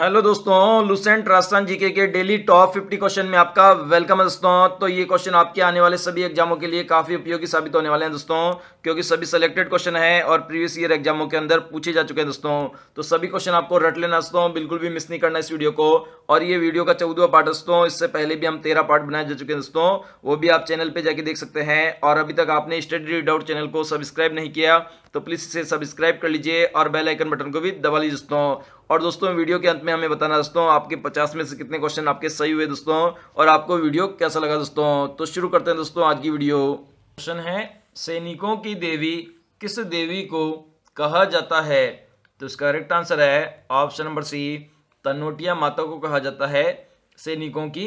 hello दोस्तों Lucent Rajasthan GK के daily top 50 question में आपका वेलकम है दोस्तों तो ये क्वेश्चन आपके आने वाले सभी एग्जामों के लिए काफ़ी उपयोगी साबित होने वाले हैं दोस्तों क्योंकि सभी सिलेक्टेड क्वेश्चन है और प्रीवियस ईयर एग्जामों के अंदर पूछे जा चुके हैं दोस्तों तो सभी क्वेश्चन आपको रट लेना दोस्तों बिल्कुल भी मिस नहीं करना इस वीडियो को और ये वीडियो का चौदवा पार्ट दोस्तों इससे पहले भी हम तेरह पार्ट बनाए जा चुके हैं दोस्तों वो भी आप चैनल पर जाके देख सकते हैं और अभी तक आपने स्टडी डाउट चैनल को सब्सक्राइब नहीं किया तो प्लीज़ इसे सब्सक्राइब कर लीजिए और बेल आइकन बटन को भी दबा लीजिए दोस्तों और दोस्तों वीडियो के अंत में हमें बताना दोस्तों आपके पचास में से कितने क्वेश्चन आपके सही हुए दोस्तों और आपको वीडियो कैसा लगा दोस्तों तो शुरू करते हैं दोस्तों आज की वीडियो क्वेश्चन है सैनिकों की देवी किस देवी को कहा जाता है तो इसका करेक्ट आंसर है option number C Tanotiya Mata को कहा जाता है सैनिकों की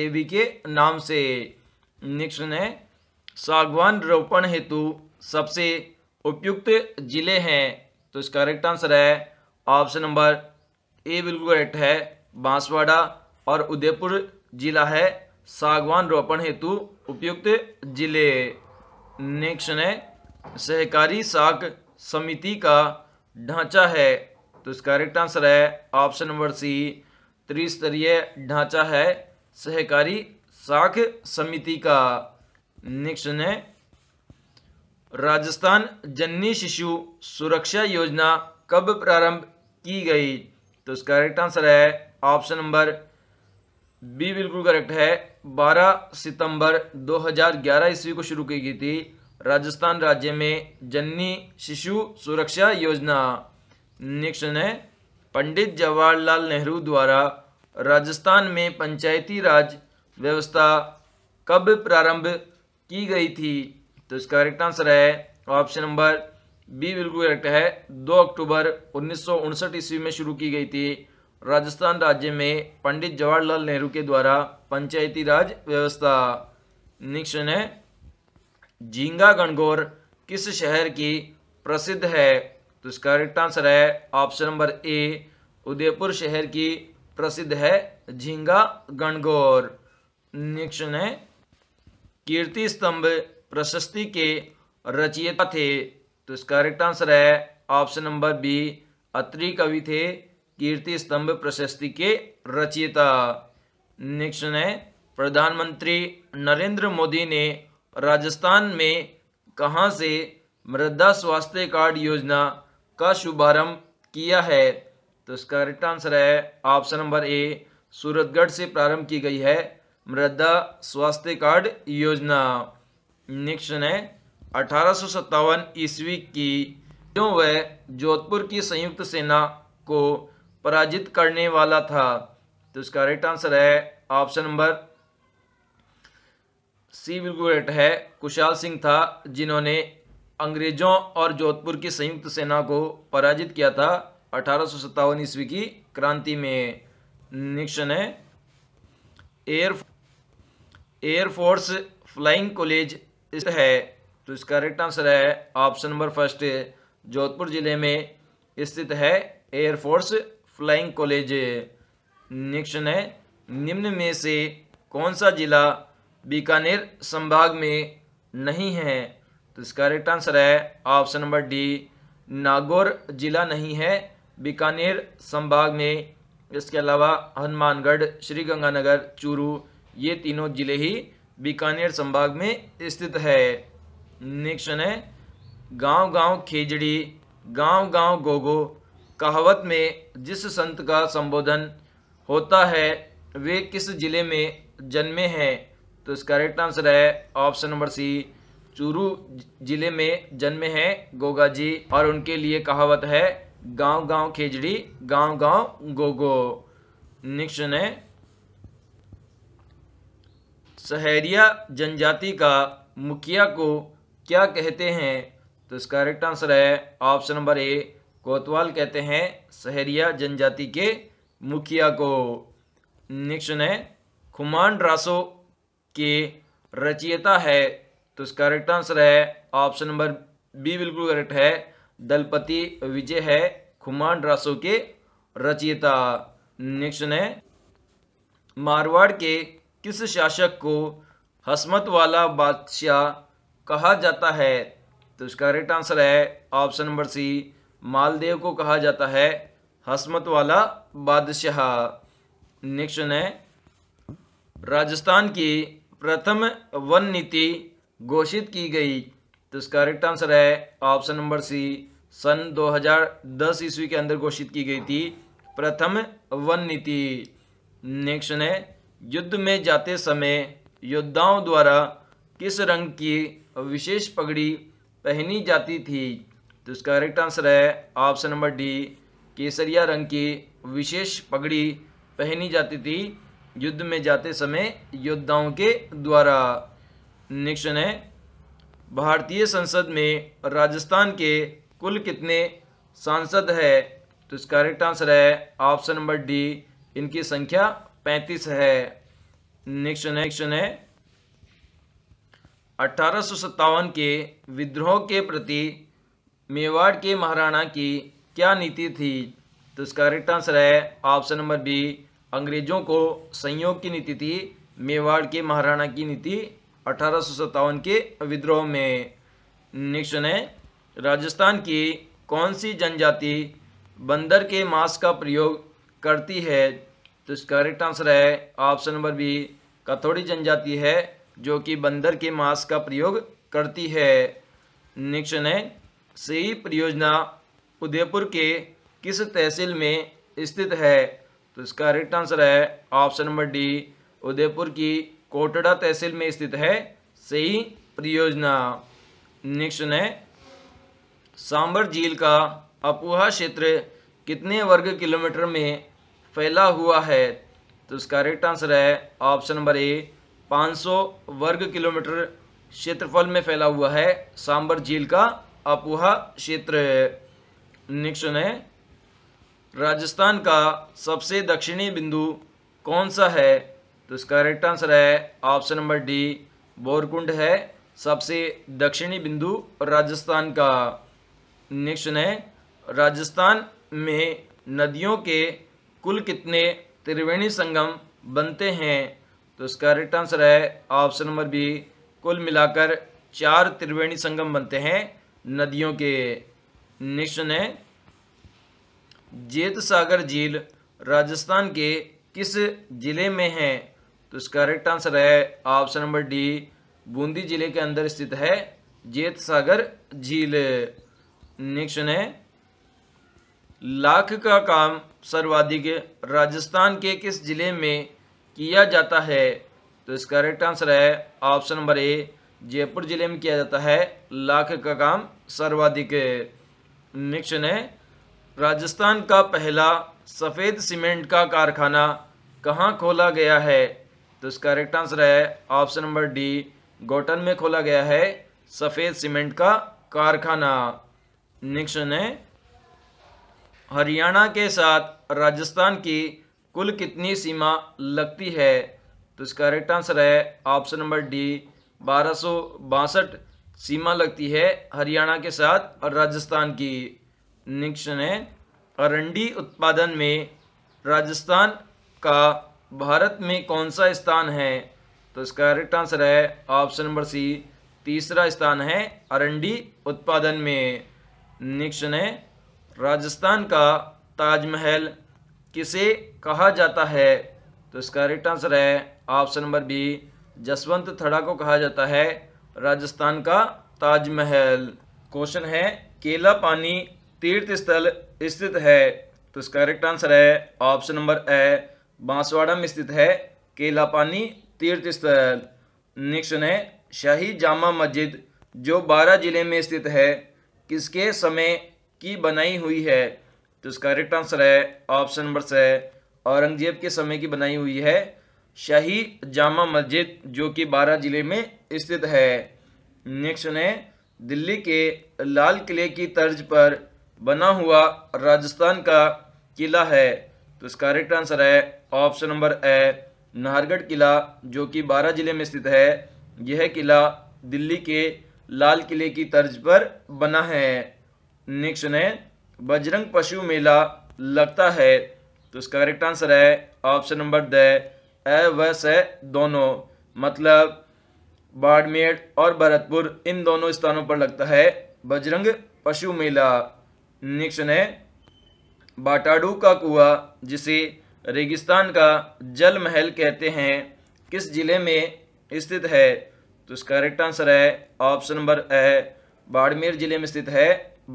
देवी के नाम से नेक्स्ट है सागवान रोपण हेतु सबसे उपयुक्त जिले हैं तो इसका करेक्ट आंसर है ऑप्शन नंबर ए बिल्कुल करेक्ट है बांसवाड़ा और उदयपुर जिला है सागवान रोपण हेतु उपयुक्त जिले नेक्स्ट है सहकारी साख समिति का ढांचा है तो इसका करेक्ट आंसर है ऑप्शन नंबर सी त्रिस्तरीय ढांचा है सहकारी साख समिति का नेक्स्ट है राजस्थान जननी शिशु सुरक्षा योजना कब प्रारंभ की गई तो इसका करेक्ट आंसर है ऑप्शन नंबर बी बिल्कुल करेक्ट है 12 सितंबर 2011 ईस्वी को शुरू की गई थी राजस्थान राज्य में जन्नी शिशु सुरक्षा योजना नेक्स्ट है पंडित जवाहरलाल नेहरू द्वारा राजस्थान में पंचायती राज व्यवस्था कब प्रारंभ की गई थी तो इसका करेक्ट आंसर है ऑप्शन नंबर बी बिल्कुल करेक्ट है 2 अक्टूबर उन्नीस ईस्वी में शुरू की गई थी राजस्थान राज्य में पंडित जवाहरलाल नेहरू के द्वारा पंचायती राज व्यवस्था निक्षण है झींगा गणगौर किस शहर की प्रसिद्ध है तो इसका करेक्ट आंसर है ऑप्शन नंबर ए उदयपुर शहर की प्रसिद्ध है झींगा गणगौर निक्षण है कीर्ति स्तंभ प्रशस्ति के रचयिता थे तो इसका करेक्ट आंसर है ऑप्शन नंबर बी अत्री कवि थे कीर्ति स्तंभ प्रशस्ति के रचयिता नेक्स्ट है प्रधानमंत्री नरेंद्र मोदी ने राजस्थान में कहाँ से मृदा स्वास्थ्य कार्ड योजना का शुभारंभ किया है तो इसका करेक्ट आंसर है ऑप्शन नंबर ए सूरतगढ़ से प्रारंभ की गई है मृदा स्वास्थ्य कार्ड योजना नेक्स्ट है अठारह ईस्वी की वह जोधपुर की संयुक्त सेना को पराजित करने वाला था तो इसका राइट आंसर है ऑप्शन नंबर सी बिल्कुल राइट है कुशाल सिंह था जिन्होंने अंग्रेजों और जोधपुर की संयुक्त सेना को पराजित किया था अठारह ईस्वी की क्रांति में निक्षण है एयर एयरफोर्स फ्लाइंग कॉलेज है तो इसका करेक्ट आंसर है ऑप्शन नंबर फर्स्ट जोधपुर ज़िले में स्थित है एयरफोर्स फ्लाइंग कॉलेज निक्शन है निम्न में से कौन सा जिला बीकानेर संभाग में नहीं है तो इसका करेक्ट आंसर है ऑप्शन नंबर डी नागौर जिला नहीं है बीकानेर संभाग में इसके अलावा हनुमानगढ़ श्रीगंगानगर चूरू ये तीनों जिले ही बीकानेर संभाग में स्थित है नेक्स्ट है गांव गांव खेजड़ी गांव गांव गोगो कहावत में जिस संत का संबोधन होता है वे किस जिले में जन्मे हैं तो इसका करेक्ट आंसर है ऑप्शन नंबर सी चूरू जिले में जन्मे हैं गोगा जी और उनके लिए कहावत है गांव गांव खेजड़ी गांव गांव गोगो नेक्स्ट है सहरिया जनजाति का मुखिया को क्या कहते हैं तो इसका करेक्ट आंसर है ऑप्शन नंबर ए कोतवाल कहते हैं सहरिया जनजाति के मुखिया को नेक्स्ट है खुमान रासो के रचयिता है तो इसका करेक्ट आंसर है ऑप्शन नंबर बी बिल्कुल करेक्ट है दलपति विजय है खुमान रासो के रचयिता नेक्स्ट है मारवाड़ के किस शासक को हसमत वाला बादशाह कहा जाता है तो इसका राइट आंसर है ऑप्शन नंबर सी मालदेव को कहा जाता है हसमत वाला बादशाह नेक्स्ट है राजस्थान की प्रथम वन नीति घोषित की गई तो इसका राइट आंसर है ऑप्शन नंबर सी सन 2010 ईस्वी के अंदर घोषित की गई थी प्रथम वन नीति नेक्स्ट है युद्ध में जाते समय योद्धाओं द्वारा किस रंग की विशेष पगड़ी पहनी जाती थी तो इसका करेक्ट आंसर है ऑप्शन नंबर डी केसरिया रंग की विशेष पगड़ी पहनी जाती थी युद्ध में जाते समय योद्धाओं के द्वारा निक्षण है भारतीय संसद में राजस्थान के कुल कितने सांसद है तो इसका करेक्ट आंसर है ऑप्शन नंबर डी इनकी संख्या पैंतीस है नेक्स्ट नेक्स्ट है अठारह के विद्रोह के प्रति मेवाड़ के महाराणा की क्या नीति थी तो इसका करेक्ट आंसर है ऑप्शन नंबर बी अंग्रेजों को संयोग की नीति थी मेवाड़ के महाराणा की नीति अठारह के विद्रोह में नेक्स्ट है राजस्थान की कौन सी जनजाति बंदर के मांस का प्रयोग करती है तो इसका करेक्ट आंसर है ऑप्शन नंबर बी कथोड़ी जनजाति है जो कि बंदर के मांस का प्रयोग करती है निक्षण है सही परियोजना उदयपुर के किस तहसील में स्थित है तो इसका राइट आंसर है ऑप्शन नंबर डी उदयपुर की कोटड़ा तहसील में स्थित है सही परियोजना नेक्स्ट है सांबर झील का अपोहा क्षेत्र कितने वर्ग किलोमीटर में फैला हुआ है तो इसका राइट आंसर है ऑप्शन नंबर ए 500 वर्ग किलोमीटर क्षेत्रफल में फैला हुआ है सांबर झील का अपोहा क्षेत्र नेक्स्ट है राजस्थान का सबसे दक्षिणी बिंदु कौन सा है तो इसका करेक्ट आंसर है ऑप्शन नंबर डी बोरकुंड है सबसे दक्षिणी बिंदु राजस्थान का नेक्स्ट है राजस्थान में नदियों के कुल कितने त्रिवेणी संगम बनते हैं तो इसका राइट आंसर है ऑप्शन नंबर बी कुल मिलाकर चार त्रिवेणी संगम बनते हैं नदियों के नेक्स्ट है जेत सागर झील राजस्थान के किस जिले में है तो इसका करेक्ट आंसर है ऑप्शन नंबर डी बूंदी जिले के अंदर स्थित है जेत सागर झील निक्षण है लाख का काम सर्वाधिक राजस्थान के किस जिले में किया जाता है तो इसका करेक्ट आंसर है ऑप्शन नंबर ए जयपुर जिले में किया जाता है लाख का काम सर्वाधिक नेक्स्ट है राजस्थान का पहला सफ़ेद सीमेंट का कारखाना कहाँ खोला गया है तो इसका करेक्ट आंसर है ऑप्शन नंबर डी गोटन में खोला गया है सफ़ेद सीमेंट का कारखाना नेक्स्ट है हरियाणा के साथ राजस्थान की कुल कितनी सीमा लगती है तो इसका करेक्ट आंसर है ऑप्शन नंबर डी बारह सीमा लगती है हरियाणा के साथ और राजस्थान की निक्षण है अरंडी उत्पादन में राजस्थान का भारत में कौन सा स्थान है तो इसका करेक्ट आंसर है ऑप्शन नंबर सी तीसरा स्थान है अरंडी उत्पादन में निक्षण है राजस्थान का ताजमहल किसे कहा जाता है तो इसका राइट आंसर है option number B Jaswant Thada को कहा जाता है राजस्थान का ताजमहल क्वेश्चन है केला पानी तीर्थ स्थल स्थित है तो इसका करेक्ट आंसर है ऑप्शन नंबर ए बांसवाड़ा में स्थित है केला पानी तीर्थ स्थल नेक्स्ट है शाही जामा मस्जिद जो बारह जिले में स्थित है किसके समय की बनाई हुई है तो इसका करेक्ट आंसर है ऑप्शन नंबर से औरंगजेब के समय की बनाई हुई है शाही जामा मस्जिद जो कि बारह ज़िले में स्थित है नेक्स्ट है दिल्ली के लाल किले की तर्ज पर बना हुआ राजस्थान का किला है तो इसका करेक्ट आंसर है ऑप्शन नंबर ए नाहरगढ़ किला जो कि बारह जिले में स्थित है यह किला दिल्ली के लाल किले की तर्ज पर बना है नेक्स्ट है बजरंग पशु मेला लगता है तो इसका करेक्ट आंसर है ऑप्शन नंबर द ए व स दोनों मतलब बाड़मेर और भरतपुर इन दोनों स्थानों पर लगता है बजरंग पशु मेला नेक्स्ट है बाटाडू का कुआ जिसे रेगिस्तान का जल महल कहते हैं किस जिले में स्थित है तो इसका करेक्ट आंसर है ऑप्शन नंबर ए बाड़मेर जिले में स्थित है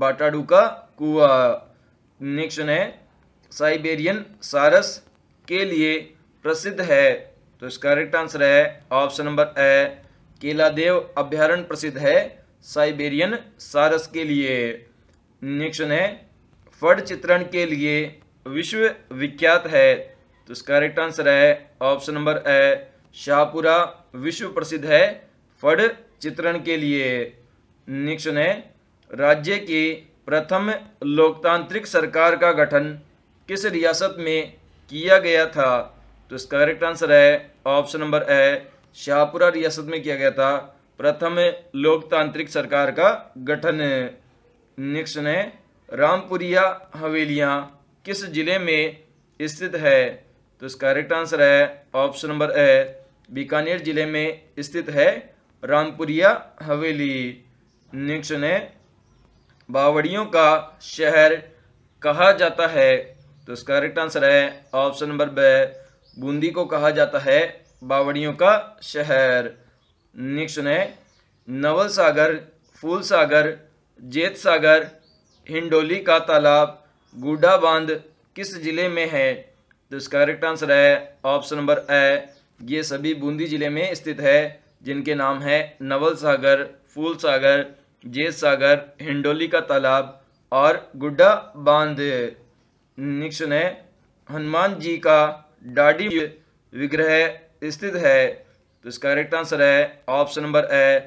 बाटाडू का नेक्शन है साइबेरियन सारस के लिए प्रसिद्ध है तो इसका करेक्ट आंसर है ऑप्शन नंबर ए केलादेव अभ्यारण प्रसिद्ध है साइबेरियन सारस के लिए नेक्स्ट है फट चित्रण के लिए विश्व विख्यात है तो इसका करेक्ट आंसर है ऑप्शन नंबर ए शाहपुरा विश्व प्रसिद्ध है फड़ चित्रण के लिए नेक्स्ट है राज्य के प्रथम लोकतांत्रिक सरकार का गठन किस रियासत में किया गया था तो इसका करेक्ट आंसर है ऑप्शन नंबर ए शाहपुरा रियासत में किया गया था प्रथम लोकतांत्रिक सरकार का गठन नेक्स्ट ने रामपुरिया हवेलियाँ किस जिले में स्थित है तो इसका करेक्ट आंसर है ऑप्शन नंबर ए बीकानेर जिले में स्थित है रामपुरिया हवेली नेक्स्ट ने बावड़ियों का शहर कहा जाता है तो इसका करेक्ट आंसर है ऑप्शन नंबर ब बूंदी को कहा जाता है बावड़ियों का शहर नेक्स्ट है नवल सागर फूल सागर जेत सागर हिंडोली का तालाब गुडा बांध किस जिले में है तो इसका करेक्ट आंसर है ऑप्शन नंबर ए ये सभी बूंदी जिले में स्थित है जिनके नाम है नवल सागर फूल सागर ये सागर हिंडोली का तालाब और गुड्डा बांध निक्ष है हनुमान जी का डाडी विग्रह स्थित है तो इसका करेक्ट आंसर है option number A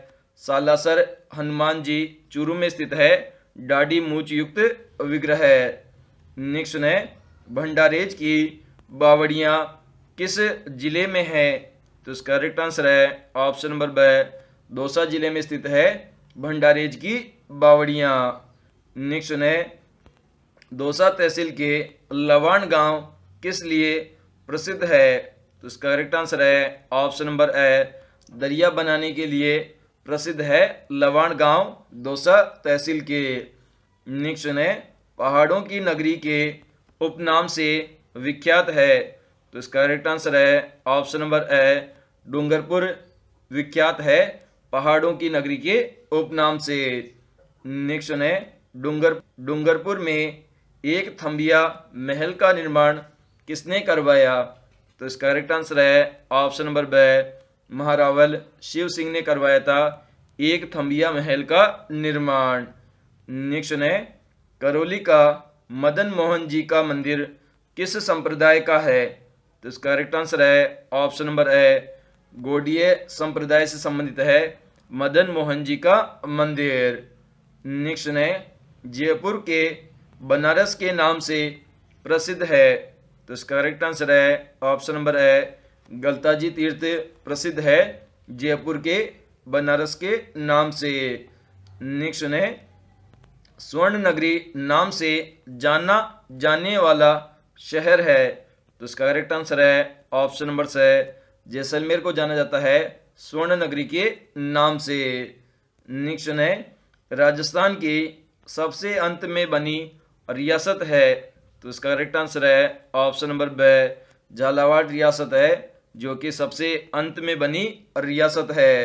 Salasar Hanuman ji Churu में स्थित है डाडी मूच युक्त विग्रह निक्स है भंडारेज की बावड़ियाँ किस जिले में है तो इसका करेक्ट आंसर है ऑप्शन नंबर ब दौसा जिले में स्थित है भंडारेज की बावड़िया नेक्स्ट है दोसा तहसील के लवान गांव किस लिए प्रसिद्ध है तो इसका करेक्ट आंसर है ऑप्शन नंबर ए दरिया बनाने के लिए प्रसिद्ध है लवान गांव दोसा तहसील के नेक्स्ट है पहाड़ों की नगरी के उपनाम से विख्यात है तो इसका करेक्ट आंसर है ऑप्शन नंबर ए डूंगरपुर विख्यात है पहाड़ों की नगरी के उपनाम से नेक्स्ट है डूंगर डूंगरपुर में एक थम्बिया महल का निर्माण किसने करवाया तो इसका करेक्ट आंसर है option number B Maharawal Shiv Singh ने करवाया था एक थम्बिया महल का निर्माण नेक्स्ट है करौली का मदन मोहन जी का मंदिर किस संप्रदाय का है तो इसका करेक्ट आंसर है ऑप्शन नंबर ए गौडीय संप्रदाय से संबंधित है मदन मोहन जी का मंदिर नेक्स्ट ने जयपुर के बनारस के नाम से प्रसिद्ध है तो इसका करेक्ट आंसर है ऑप्शन नंबर है गलताजी तीर्थ प्रसिद्ध है जयपुर के बनारस के नाम से नेक्स्ट ने स्वर्ण नगरी नाम से जाना जाने वाला शहर है तो इसका करेक्ट आंसर है ऑप्शन नंबर से जैसलमेर को जाना जाता है स्वर्ण नगरी के नाम से नेक्स्ट है राजस्थान की सबसे अंत में बनी रियासत है तो इसका करेक्ट आंसर है ऑप्शन नंबर ब झालावाड़ रियासत है जो कि सबसे अंत में बनी रियासत है